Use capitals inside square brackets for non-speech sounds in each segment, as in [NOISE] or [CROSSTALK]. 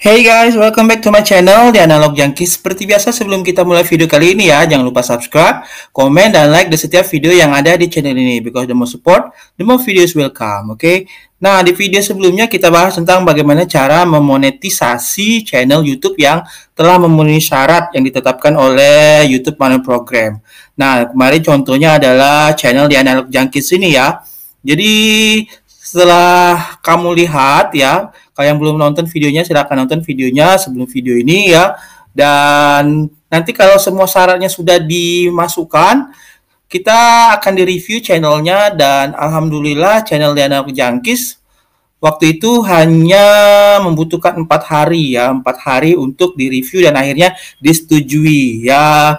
Hey guys, welcome back to my channel di Analog Junkie. Seperti biasa sebelum kita mulai video kali ini ya, jangan lupa subscribe, komen, dan like di setiap video yang ada di channel ini. Because the more support, the more videos will come, oke? Okay? Nah, di video sebelumnya kita bahas tentang bagaimana cara memonetisasi channel YouTube yang telah memenuhi syarat yang ditetapkan oleh YouTube Partner Program. Nah, kemarin contohnya adalah channel di Analog Junkies ini ya. Jadi setelah kamu lihat ya, kalau yang belum nonton videonya silahkan nonton videonya sebelum video ini ya. Dan nanti kalau semua syaratnya sudah dimasukkan, kita akan direview channelnya dan alhamdulillah channel Diana Jangkis waktu itu hanya membutuhkan empat hari ya, empat hari untuk direview dan akhirnya disetujui ya.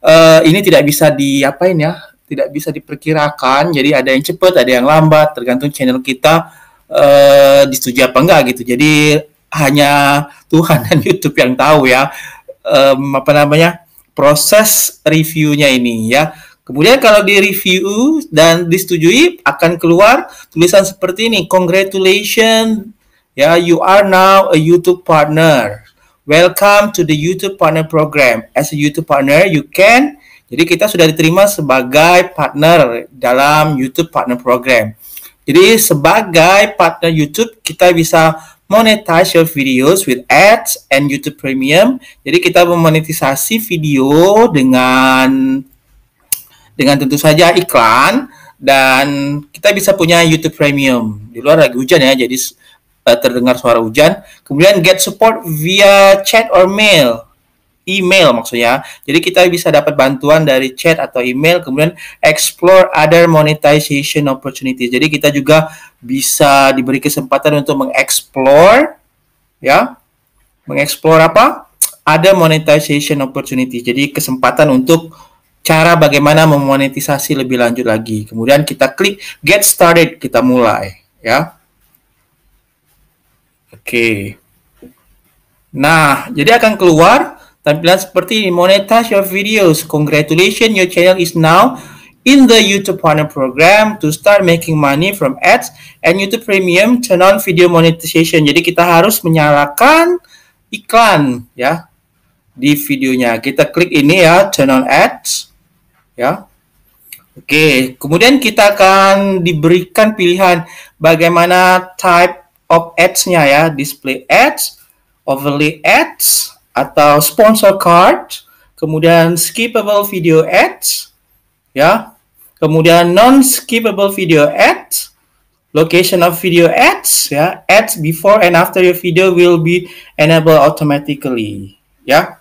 Uh, ini tidak bisa diapain ya tidak bisa diperkirakan. Jadi ada yang cepat, ada yang lambat, tergantung channel kita eh, disetujui apa enggak gitu. Jadi hanya Tuhan [LAUGHS] dan YouTube yang tahu ya um, apa namanya proses reviewnya ini ya. Kemudian kalau di review dan disetujui akan keluar tulisan seperti ini, congratulations ya you are now a YouTube partner. Welcome to the YouTube Partner Program. As a YouTube partner, you can jadi kita sudah diterima sebagai partner dalam YouTube Partner Program. Jadi sebagai partner YouTube kita bisa monetize your videos with ads and YouTube Premium. Jadi kita memonetisasi video dengan dengan tentu saja iklan dan kita bisa punya YouTube Premium. Di luar lagi hujan ya, jadi eh, terdengar suara hujan. Kemudian get support via chat or mail email maksudnya. Jadi kita bisa dapat bantuan dari chat atau email, kemudian explore other monetization opportunities. Jadi kita juga bisa diberi kesempatan untuk mengeksplor, ya, mengeksplor apa? Ada monetization opportunity. Jadi kesempatan untuk cara bagaimana memonetisasi lebih lanjut lagi. Kemudian kita klik get started, kita mulai, ya. Oke. Nah, jadi akan keluar Tampilan seperti ini, monetize your videos. Congratulations, your channel is now in the YouTube Partner Program to start making money from ads and YouTube Premium turn on video monetization. Jadi kita harus menyalakan iklan ya di videonya. Kita klik ini ya, turn on ads ya. Oke, kemudian kita akan diberikan pilihan bagaimana type of ads-nya ya, display ads, overlay ads atau sponsor card, kemudian skippable video ads, ya, kemudian non-skippable video ads, location of video ads, ya, ads before and after your video will be enabled automatically, ya.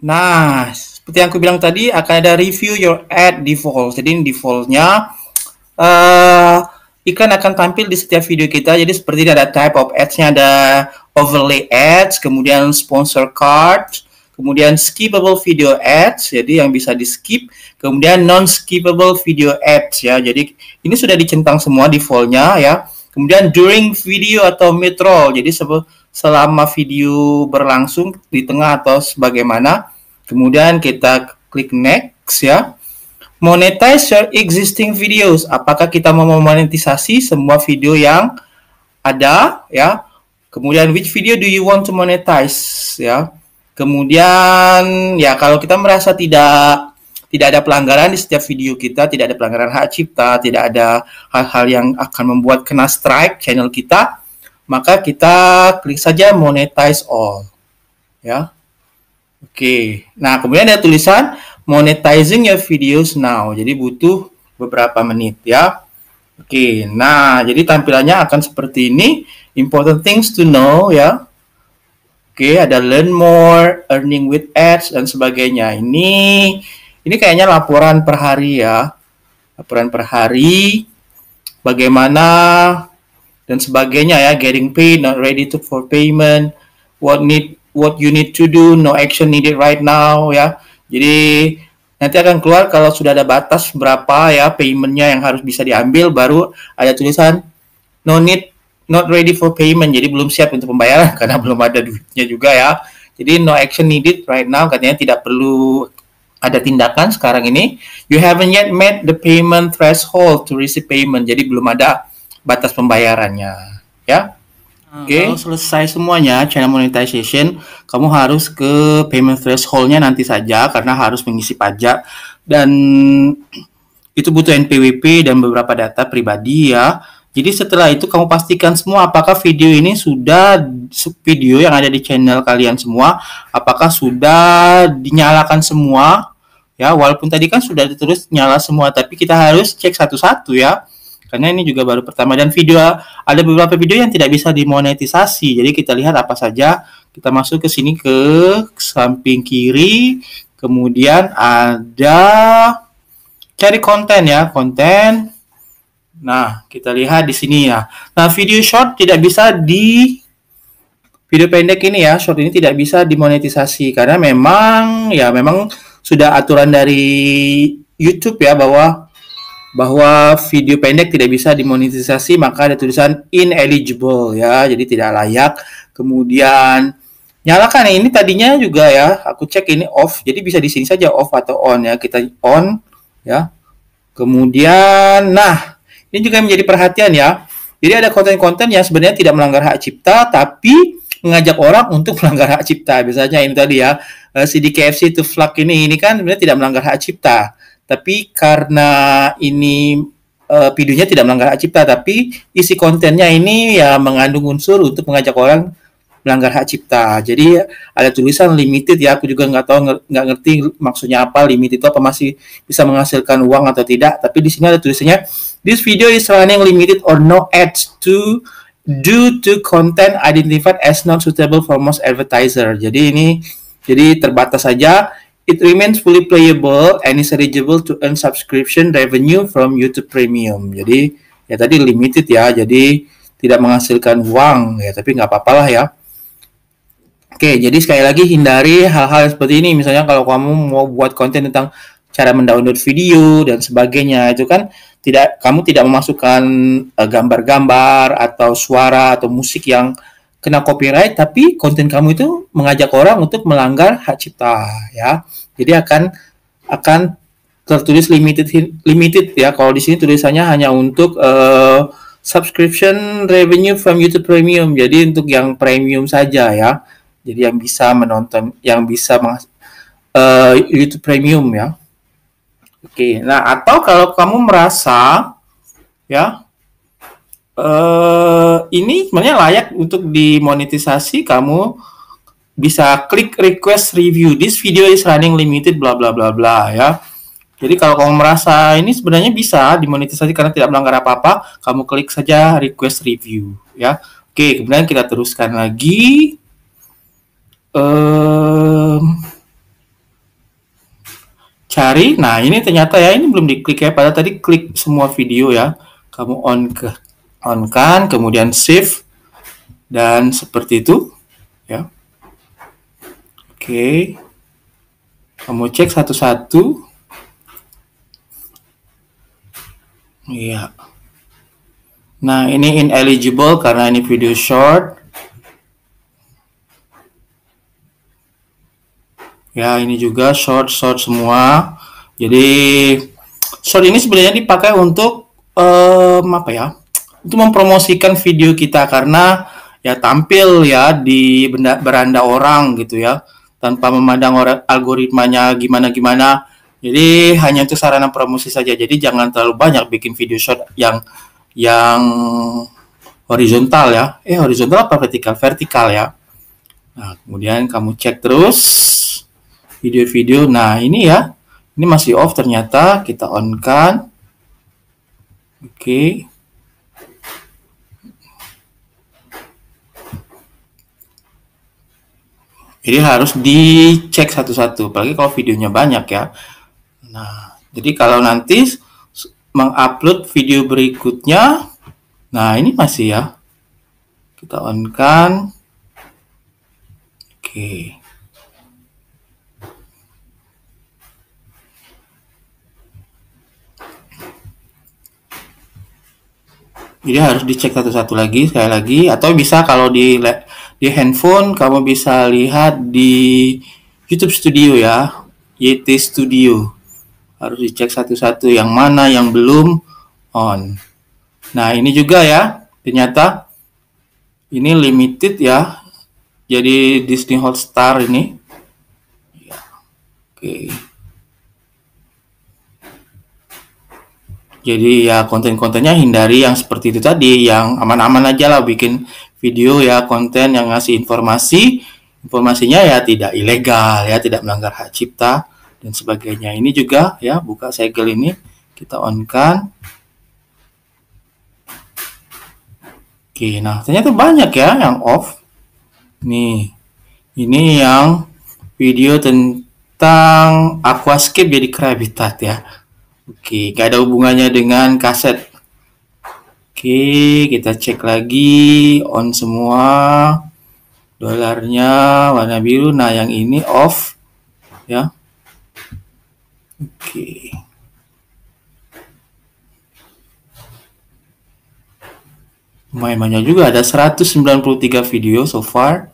Nah, seperti yang aku bilang tadi akan ada review your ad default. Jadi defaultnya uh, Iklan akan tampil di setiap video kita. Jadi seperti ini ada type of ads-nya ada overlay ads, kemudian sponsor card, kemudian skippable video ads, jadi yang bisa di skip, kemudian non skippable video ads ya. Jadi ini sudah dicentang semua defaultnya ya. Kemudian during video atau mid roll, jadi selama video berlangsung di tengah atau sebagaimana. Kemudian kita klik next ya. Monetize your existing videos. Apakah kita mau memonetisasi semua video yang ada ya? Kemudian which video do you want to monetize ya? Kemudian ya kalau kita merasa tidak tidak ada pelanggaran di setiap video kita, tidak ada pelanggaran hak cipta, tidak ada hal-hal yang akan membuat kena strike channel kita, maka kita klik saja monetize all. Ya. Oke. Nah, kemudian ada tulisan monetizing your videos now. Jadi butuh beberapa menit ya. Oke, nah jadi tampilannya akan seperti ini. Important things to know ya. Oke, ada learn more, earning with ads dan sebagainya. Ini ini kayaknya laporan per hari ya. Laporan per hari bagaimana dan sebagainya ya. Getting paid, not ready to for payment, what need what you need to do, no action needed right now ya jadi nanti akan keluar kalau sudah ada batas berapa ya paymentnya yang harus bisa diambil baru ada tulisan no need not ready for payment jadi belum siap untuk pembayaran [LAUGHS] karena belum ada duitnya juga ya jadi no action needed right now katanya tidak perlu ada tindakan sekarang ini you haven't yet met the payment threshold to receive payment jadi belum ada batas pembayarannya ya Oke. Okay. Kalau selesai semuanya channel monetization, kamu harus ke payment thresholdnya nanti saja karena harus mengisi pajak dan itu butuh NPWP dan beberapa data pribadi ya. Jadi setelah itu kamu pastikan semua apakah video ini sudah video yang ada di channel kalian semua apakah sudah dinyalakan semua ya walaupun tadi kan sudah terus nyala semua tapi kita harus cek satu-satu ya karena ini juga baru pertama dan video ada beberapa video yang tidak bisa dimonetisasi jadi kita lihat apa saja kita masuk ke sini ke samping kiri kemudian ada cari konten ya konten nah kita lihat di sini ya nah video short tidak bisa di video pendek ini ya short ini tidak bisa dimonetisasi karena memang ya memang sudah aturan dari YouTube ya bahwa bahwa video pendek tidak bisa dimonetisasi maka ada tulisan ineligible ya jadi tidak layak kemudian nyalakan nah, ini tadinya juga ya aku cek ini off jadi bisa di sini saja off atau on ya kita on ya kemudian nah ini juga menjadi perhatian ya jadi ada konten-konten yang sebenarnya tidak melanggar hak cipta tapi mengajak orang untuk [LAUGHS] melanggar hak cipta biasanya ini tadi ya CD eh, KFC itu flag ini ini kan sebenarnya tidak melanggar hak cipta tapi karena ini uh, videonya tidak melanggar hak cipta, tapi isi kontennya ini ya mengandung unsur untuk mengajak orang melanggar hak cipta. Jadi ada tulisan limited ya, aku juga nggak tahu nggak ngerti maksudnya apa limited itu apa masih bisa menghasilkan uang atau tidak. Tapi di sini ada tulisannya this video is running limited or no ads to due to content identified as not suitable for most advertiser. Jadi ini jadi terbatas saja It remains fully playable and is eligible to earn subscription revenue from YouTube Premium. Jadi ya tadi limited ya, jadi tidak menghasilkan uang ya, tapi nggak apa-apa lah ya. Oke, jadi sekali lagi hindari hal-hal seperti ini. Misalnya kalau kamu mau buat konten tentang cara mendownload video dan sebagainya itu kan tidak kamu tidak memasukkan eh, gambar-gambar uh, gambar -gambar atau suara atau musik yang kena copyright tapi konten kamu itu mengajak orang untuk melanggar hak cipta ya. Jadi akan akan tertulis limited limited ya. Kalau di sini tulisannya hanya untuk uh, subscription revenue from YouTube Premium. Jadi untuk yang premium saja ya. Jadi yang bisa menonton, yang bisa uh, YouTube Premium ya. Oke. Nah, atau kalau kamu merasa ya uh, ini sebenarnya layak untuk dimonetisasi kamu bisa klik request review this video is running limited bla bla bla bla ya. Jadi kalau kamu merasa ini sebenarnya bisa dimonetisasi karena tidak melanggar apa-apa, kamu klik saja request review ya. Oke, kemudian kita teruskan lagi. Um, cari. Nah, ini ternyata ya ini belum diklik ya. Pada tadi klik semua video ya. Kamu on ke on kan, kemudian save dan seperti itu ya oke kamu cek satu-satu iya nah ini ineligible karena ini video short ya ini juga short short semua jadi short ini sebenarnya dipakai untuk um, apa ya untuk mempromosikan video kita karena ya tampil ya di benda, beranda orang gitu ya tanpa memandang orang algoritmanya gimana gimana jadi hanya itu sarana promosi saja jadi jangan terlalu banyak bikin video short yang yang horizontal ya eh horizontal apa vertikal vertikal ya nah kemudian kamu cek terus video-video nah ini ya ini masih off ternyata kita on kan oke okay. Jadi harus dicek satu-satu, apalagi kalau videonya banyak ya. Nah, jadi kalau nanti mengupload video berikutnya, nah ini masih ya. Kita on kan. Oke. Okay. Jadi harus dicek satu-satu lagi sekali lagi atau bisa kalau di di handphone kamu bisa lihat di YouTube Studio ya, YT Studio. Harus dicek satu-satu yang mana yang belum on. Nah, ini juga ya, ternyata ini limited ya. Jadi Disney Hotstar ini. Ya. Oke. Okay. Jadi ya konten-kontennya hindari yang seperti itu tadi, yang aman-aman aja lah bikin video ya konten yang ngasih informasi, informasinya ya tidak ilegal ya, tidak melanggar hak cipta dan sebagainya. Ini juga ya buka segel ini kita on kan. Oke, nah ternyata banyak ya yang off. Nih, ini yang video tentang aquascape jadi krabitat ya. Oke, gak ada hubungannya dengan kaset. Oke, kita cek lagi on semua. Dolarnya warna biru. Nah, yang ini off ya. Oke. Lumayan banyak juga ada 193 video so far.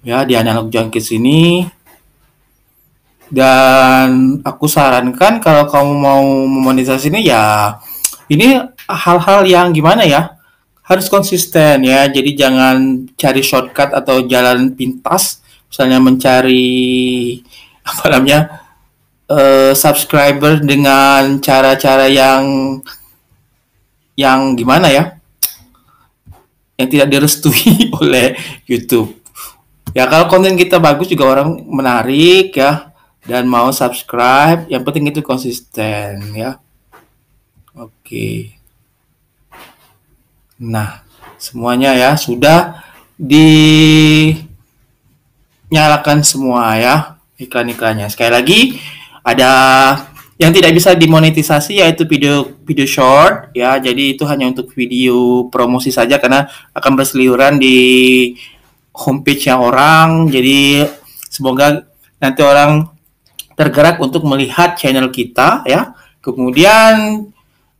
Ya, di analog jangkis ini dan aku sarankan kalau kamu mau memonetisasi ini ya ini hal-hal yang gimana ya? Harus konsisten ya. Jadi jangan cari shortcut atau jalan pintas misalnya mencari [LAUGHS] apa namanya? Uh, subscriber dengan cara-cara yang yang gimana ya? yang tidak direstui [LAUGHS] oleh YouTube. Ya kalau konten kita bagus juga orang menarik ya dan mau subscribe yang penting itu konsisten ya oke nah semuanya ya sudah dinyalakan semua ya iklan-iklannya sekali lagi ada yang tidak bisa dimonetisasi yaitu video video short ya jadi itu hanya untuk video promosi saja karena akan berseliuran di homepage yang orang jadi semoga nanti orang tergerak untuk melihat channel kita ya. Kemudian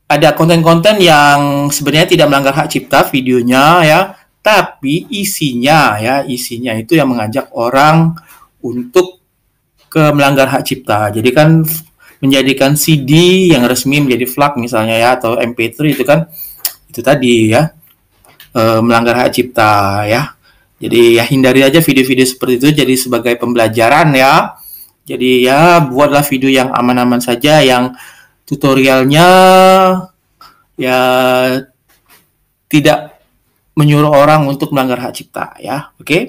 ada konten-konten yang sebenarnya tidak melanggar hak cipta videonya ya, tapi isinya ya, isinya itu yang mengajak orang untuk ke melanggar hak cipta. Jadi kan menjadikan CD yang resmi menjadi flag misalnya ya atau MP3 itu kan itu tadi ya e, melanggar hak cipta ya. Jadi ya hindari aja video-video seperti itu jadi sebagai pembelajaran ya. Jadi ya buatlah video yang aman-aman saja yang tutorialnya ya tidak menyuruh orang untuk melanggar hak cipta ya. Oke. Okay?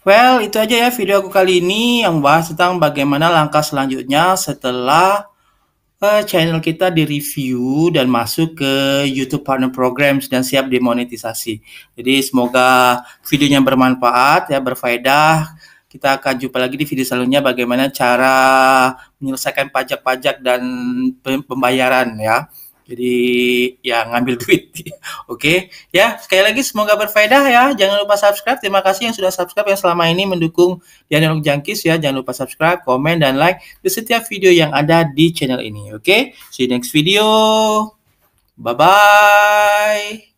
Well, itu aja ya video aku kali ini yang membahas tentang bagaimana langkah selanjutnya setelah uh, channel kita direview dan masuk ke YouTube Partner Programs dan siap dimonetisasi. Jadi semoga videonya bermanfaat ya, berfaedah kita akan jumpa lagi di video selanjutnya bagaimana cara menyelesaikan pajak-pajak dan pembayaran ya. Jadi ya ngambil [LAUGHS] duit. Oke, ya sekali lagi semoga berfaedah ya. Jangan lupa subscribe. Terima kasih yang sudah subscribe yang selama ini mendukung Dialog Jangkis ya. Jangan lupa subscribe, komen dan like di setiap video yang ada di channel ini. Oke, see you next video. Bye bye.